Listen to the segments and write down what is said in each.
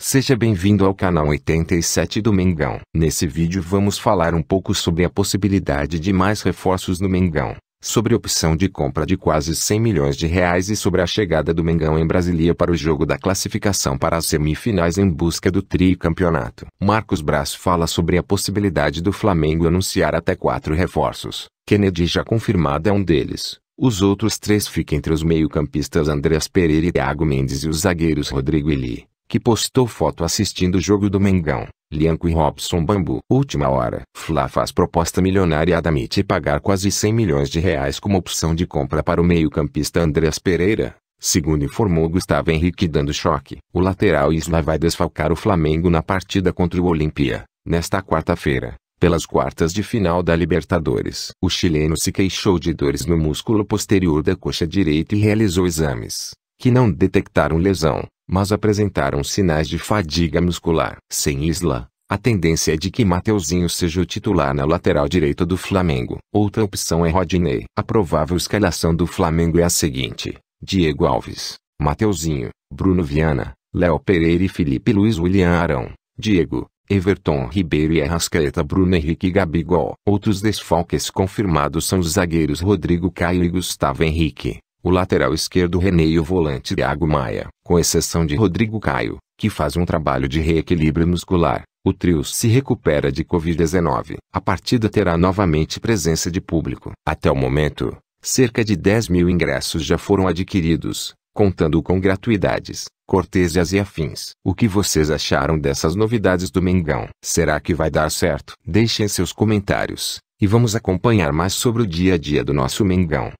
Seja bem-vindo ao canal 87 do Mengão. Nesse vídeo vamos falar um pouco sobre a possibilidade de mais reforços no Mengão, sobre a opção de compra de quase 100 milhões de reais e sobre a chegada do Mengão em Brasília para o jogo da classificação para as semifinais em busca do tricampeonato. Marcos Braz fala sobre a possibilidade do Flamengo anunciar até quatro reforços. Kennedy já confirmado é um deles. Os outros três ficam entre os meio-campistas Andreas Pereira e Thiago Mendes e os zagueiros Rodrigo e Lee que postou foto assistindo o jogo do Mengão, Lianco e Robson Bambu. Última hora. Fla faz proposta milionária a Damit pagar quase 100 milhões de reais como opção de compra para o meio-campista Andrés Pereira. Segundo informou Gustavo Henrique dando choque, o lateral Isla vai desfalcar o Flamengo na partida contra o Olimpia, nesta quarta-feira, pelas quartas de final da Libertadores. O chileno se queixou de dores no músculo posterior da coxa direita e realizou exames, que não detectaram lesão mas apresentaram sinais de fadiga muscular. Sem Isla, a tendência é de que Mateuzinho seja o titular na lateral direita do Flamengo. Outra opção é Rodinei. A provável escalação do Flamengo é a seguinte: Diego Alves, Mateuzinho, Bruno Viana, Léo Pereira e Felipe Luiz William Arão, Diego, Everton Ribeiro e Arrascaeta Bruno Henrique e Gabigol. Outros desfalques confirmados são os zagueiros Rodrigo Caio e Gustavo Henrique o lateral esquerdo René e o volante Thiago Maia. Com exceção de Rodrigo Caio, que faz um trabalho de reequilíbrio muscular, o trio se recupera de Covid-19. A partida terá novamente presença de público. Até o momento, cerca de 10 mil ingressos já foram adquiridos, contando com gratuidades, cortesias e afins. O que vocês acharam dessas novidades do Mengão? Será que vai dar certo? Deixem seus comentários, e vamos acompanhar mais sobre o dia a dia do nosso Mengão.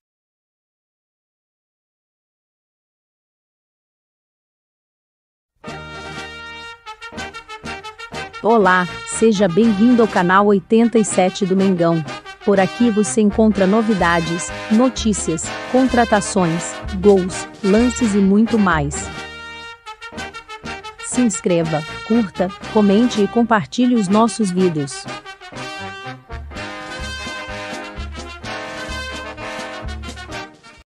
Olá, seja bem-vindo ao canal 87 do Mengão. Por aqui você encontra novidades, notícias, contratações, gols, lances e muito mais. Se inscreva, curta, comente e compartilhe os nossos vídeos.